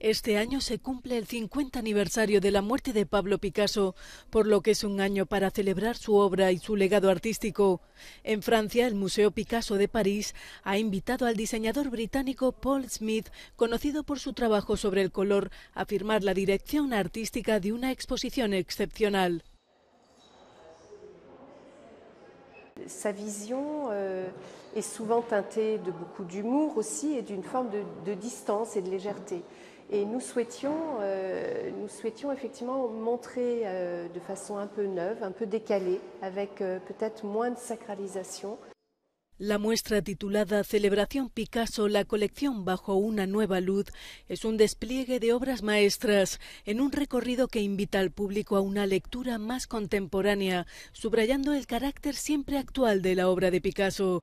Este año se cumple el 50 aniversario de la muerte de Pablo Picasso, por lo que es un año para celebrar su obra y su legado artístico. En Francia, el Museo Picasso de París ha invitado al diseñador británico Paul Smith, conocido por su trabajo sobre el color, a firmar la dirección artística de una exposición excepcional. sa vision euh, est souvent teintée de beaucoup d'humour aussi et d'une forme de, distance et de légèreté. Et nous souhaitions, euh, effectivement montrer euh, de façon un peu neuve, un peu décalée, avec peut-être moins de sacralisation, La muestra titulada Celebración Picasso, la colección bajo una nueva luz, es un despliegue de obras maestras en un recorrido que invita al público a una lectura más contemporánea, subrayando el carácter siempre actual de la obra de Picasso.